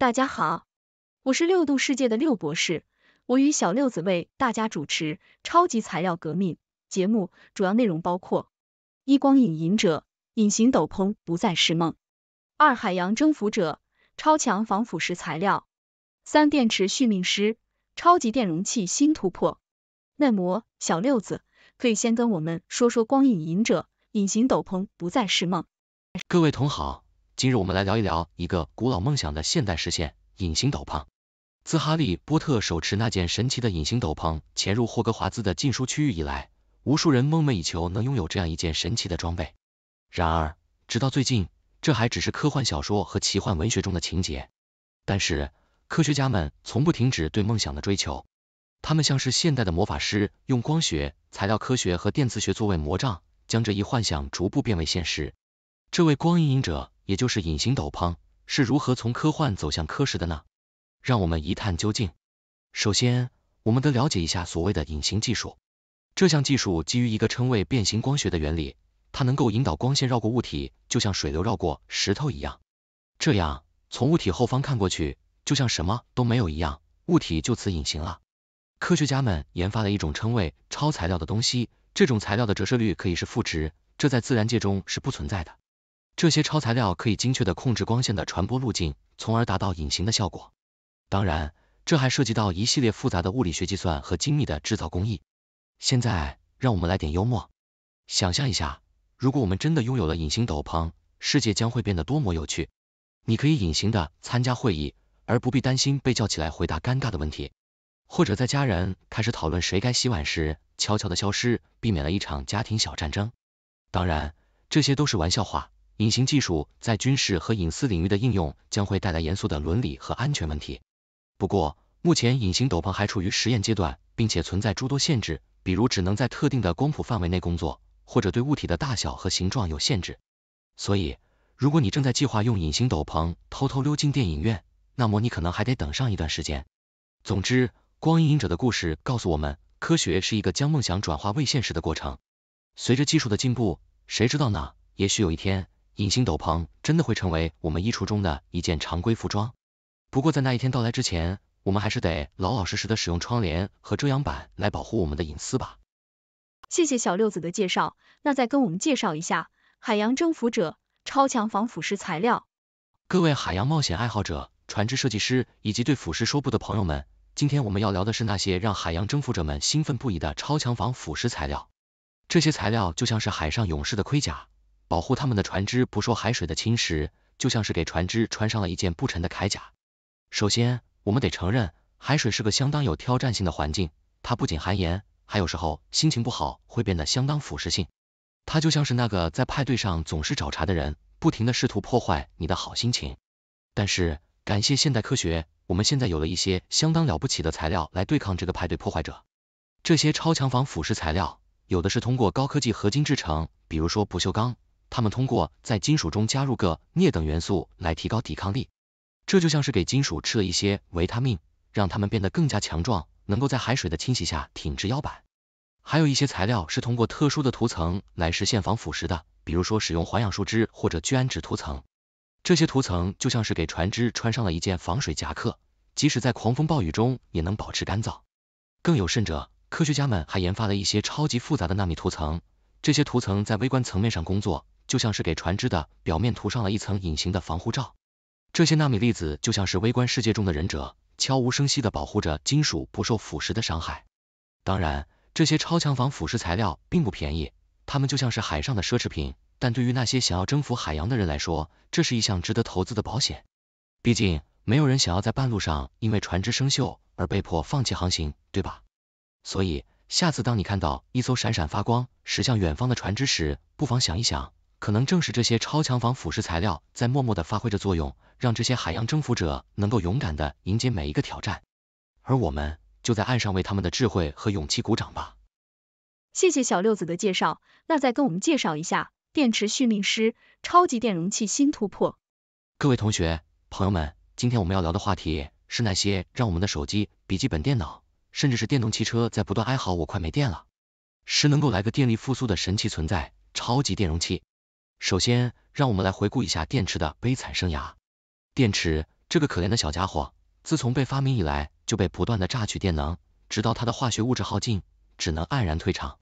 大家好，我是六度世界的六博士，我与小六子为大家主持《超级材料革命》节目，主要内容包括：一、光影隐者，隐形斗篷不再是梦；二、海洋征服者，超强防腐蚀材料；三、电池续命师，超级电容器新突破。耐磨小六子，可以先跟我们说说光影隐者，隐形斗篷不再是梦。各位同好。今日我们来聊一聊一个古老梦想的现代实现——隐形斗篷。自哈利波特手持那件神奇的隐形斗篷潜入霍格华兹的禁书区域以来，无数人梦寐以求能拥有这样一件神奇的装备。然而，直到最近，这还只是科幻小说和奇幻文学中的情节。但是，科学家们从不停止对梦想的追求，他们像是现代的魔法师，用光学、材料科学和电磁学作为魔杖，将这一幻想逐步变为现实。这位光影形者。也就是隐形斗篷是如何从科幻走向科实的呢？让我们一探究竟。首先，我们得了解一下所谓的隐形技术。这项技术基于一个称为变形光学的原理，它能够引导光线绕过物体，就像水流绕过石头一样。这样，从物体后方看过去，就像什么都没有一样，物体就此隐形了。科学家们研发了一种称谓超材料的东西，这种材料的折射率可以是负值，这在自然界中是不存在的。这些超材料可以精确地控制光线的传播路径，从而达到隐形的效果。当然，这还涉及到一系列复杂的物理学计算和精密的制造工艺。现在，让我们来点幽默。想象一下，如果我们真的拥有了隐形斗篷，世界将会变得多么有趣！你可以隐形地参加会议，而不必担心被叫起来回答尴尬的问题；或者在家人开始讨论谁该洗碗时，悄悄地消失，避免了一场家庭小战争。当然，这些都是玩笑话。隐形技术在军事和隐私领域的应用将会带来严肃的伦理和安全问题。不过，目前隐形斗篷还处于实验阶段，并且存在诸多限制，比如只能在特定的光谱范围内工作，或者对物体的大小和形状有限制。所以，如果你正在计划用隐形斗篷偷偷溜进电影院，那么你可能还得等上一段时间。总之，光阴影者的故事告诉我们，科学是一个将梦想转化为现实的过程。随着技术的进步，谁知道呢？也许有一天，隐形斗篷真的会成为我们衣橱中的一件常规服装？不过在那一天到来之前，我们还是得老老实实的使用窗帘和遮阳板来保护我们的隐私吧。谢谢小六子的介绍，那再跟我们介绍一下海洋征服者超强防腐蚀材料。各位海洋冒险爱好者、船只设计师以及对腐蚀说不的朋友们，今天我们要聊的是那些让海洋征服者们兴奋不已的超强防腐蚀材料。这些材料就像是海上勇士的盔甲。保护他们的船只不受海水的侵蚀，就像是给船只穿上了一件不沉的铠甲。首先，我们得承认，海水是个相当有挑战性的环境，它不仅含盐，还有时候心情不好会变得相当腐蚀性。它就像是那个在派对上总是找茬的人，不停的试图破坏你的好心情。但是，感谢现代科学，我们现在有了一些相当了不起的材料来对抗这个派对破坏者。这些超强防腐蚀材料，有的是通过高科技合金制成，比如说不锈钢。他们通过在金属中加入个镍等元素来提高抵抗力，这就像是给金属吃了一些维他命，让它们变得更加强壮，能够在海水的清洗下挺直腰板。还有一些材料是通过特殊的涂层来实现防腐蚀的，比如说使用环氧树脂或者聚氨酯涂层，这些涂层就像是给船只穿上了一件防水夹克，即使在狂风暴雨中也能保持干燥。更有甚者，科学家们还研发了一些超级复杂的纳米涂层，这些涂层在微观层面上工作。就像是给船只的表面涂上了一层隐形的防护罩，这些纳米粒子就像是微观世界中的忍者，悄无声息的保护着金属不受腐蚀的伤害。当然，这些超强防腐蚀材料并不便宜，它们就像是海上的奢侈品。但对于那些想要征服海洋的人来说，这是一项值得投资的保险。毕竟，没有人想要在半路上因为船只生锈而被迫放弃航行，对吧？所以，下次当你看到一艘闪闪发光驶向远方的船只时，不妨想一想。可能正是这些超强防腐蚀材料在默默的发挥着作用，让这些海洋征服者能够勇敢的迎接每一个挑战。而我们就在岸上为他们的智慧和勇气鼓掌吧。谢谢小六子的介绍，那再跟我们介绍一下电池续命师——超级电容器新突破。各位同学、朋友们，今天我们要聊的话题是那些让我们的手机、笔记本电脑，甚至是电动汽车在不断哀嚎“我快没电了”，时能够来个电力复苏的神奇存在——超级电容器。首先，让我们来回顾一下电池的悲惨生涯。电池这个可怜的小家伙，自从被发明以来，就被不断的榨取电能，直到它的化学物质耗尽，只能黯然退场。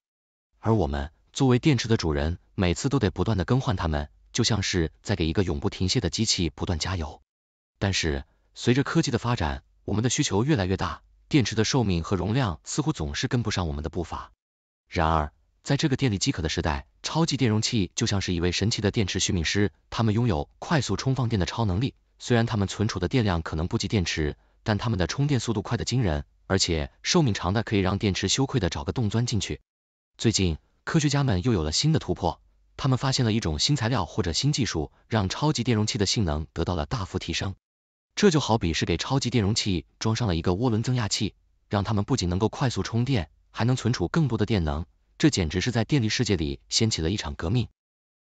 而我们作为电池的主人，每次都得不断的更换它们，就像是在给一个永不停歇的机器不断加油。但是，随着科技的发展，我们的需求越来越大，电池的寿命和容量似乎总是跟不上我们的步伐。然而，在这个电力饥渴的时代，超级电容器就像是一位神奇的电池续命师，它们拥有快速充放电的超能力。虽然它们存储的电量可能不及电池，但它们的充电速度快的惊人，而且寿命长的可以让电池羞愧的找个洞钻进去。最近，科学家们又有了新的突破，他们发现了一种新材料或者新技术，让超级电容器的性能得到了大幅提升。这就好比是给超级电容器装上了一个涡轮增压器，让它们不仅能够快速充电，还能存储更多的电能。这简直是在电力世界里掀起了一场革命。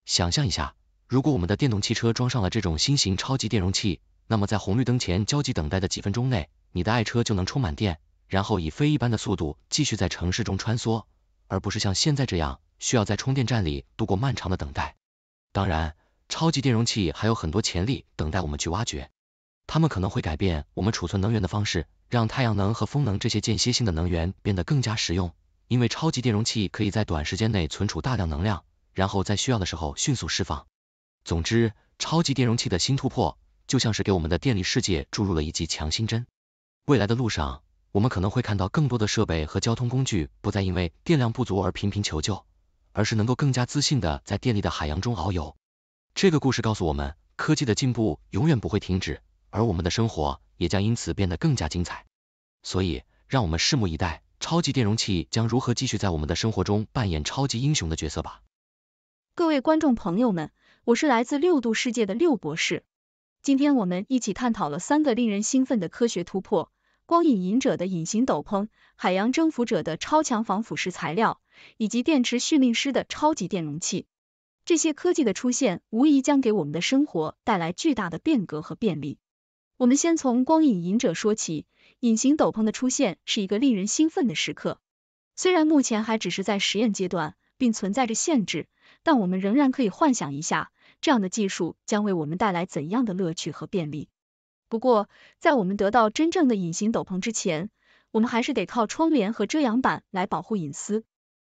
想象一下，如果我们的电动汽车装上了这种新型超级电容器，那么在红绿灯前焦急等待的几分钟内，你的爱车就能充满电，然后以飞一般的速度继续在城市中穿梭，而不是像现在这样需要在充电站里度过漫长的等待。当然，超级电容器还有很多潜力等待我们去挖掘，它们可能会改变我们储存能源的方式，让太阳能和风能这些间歇性的能源变得更加实用。因为超级电容器可以在短时间内存储大量能量，然后在需要的时候迅速释放。总之，超级电容器的新突破就像是给我们的电力世界注入了一剂强心针。未来的路上，我们可能会看到更多的设备和交通工具不再因为电量不足而频频求救，而是能够更加自信的在电力的海洋中遨游。这个故事告诉我们，科技的进步永远不会停止，而我们的生活也将因此变得更加精彩。所以，让我们拭目以待。超级电容器将如何继续在我们的生活中扮演超级英雄的角色吧？各位观众朋友们，我是来自六度世界的六博士。今天我们一起探讨了三个令人兴奋的科学突破：光影隐者的隐形斗篷、海洋征服者的超强防腐蚀材料，以及电池训练师的超级电容器。这些科技的出现，无疑将给我们的生活带来巨大的变革和便利。我们先从光影隐者说起。隐形斗篷的出现是一个令人兴奋的时刻，虽然目前还只是在实验阶段，并存在着限制，但我们仍然可以幻想一下，这样的技术将为我们带来怎样的乐趣和便利。不过，在我们得到真正的隐形斗篷之前，我们还是得靠窗帘和遮阳板来保护隐私。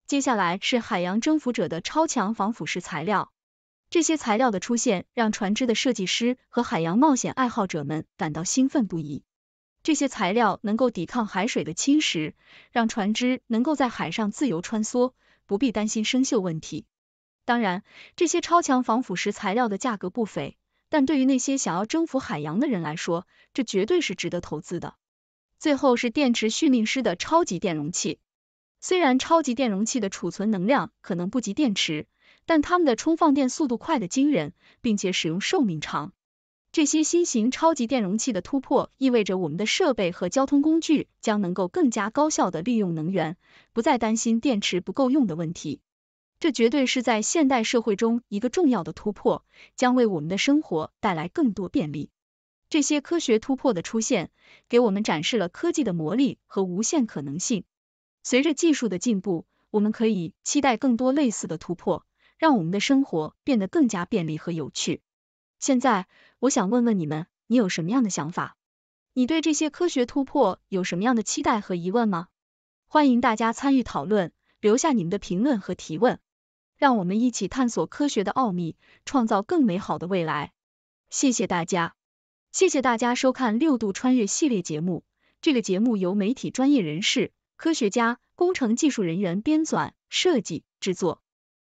接下来是海洋征服者的超强防腐蚀材料，这些材料的出现让船只的设计师和海洋冒险爱好者们感到兴奋不已。这些材料能够抵抗海水的侵蚀，让船只能够在海上自由穿梭，不必担心生锈问题。当然，这些超强防腐蚀材料的价格不菲，但对于那些想要征服海洋的人来说，这绝对是值得投资的。最后是电池蓄能师的超级电容器，虽然超级电容器的储存能量可能不及电池，但它们的充放电速度快的惊人，并且使用寿命长。这些新型超级电容器的突破，意味着我们的设备和交通工具将能够更加高效的利用能源，不再担心电池不够用的问题。这绝对是在现代社会中一个重要的突破，将为我们的生活带来更多便利。这些科学突破的出现，给我们展示了科技的魔力和无限可能性。随着技术的进步，我们可以期待更多类似的突破，让我们的生活变得更加便利和有趣。现在，我想问问你们，你有什么样的想法？你对这些科学突破有什么样的期待和疑问吗？欢迎大家参与讨论，留下你们的评论和提问。让我们一起探索科学的奥秘，创造更美好的未来。谢谢大家，谢谢大家收看六度穿越系列节目。这个节目由媒体专业人士、科学家、工程技术人员编纂、设计、制作。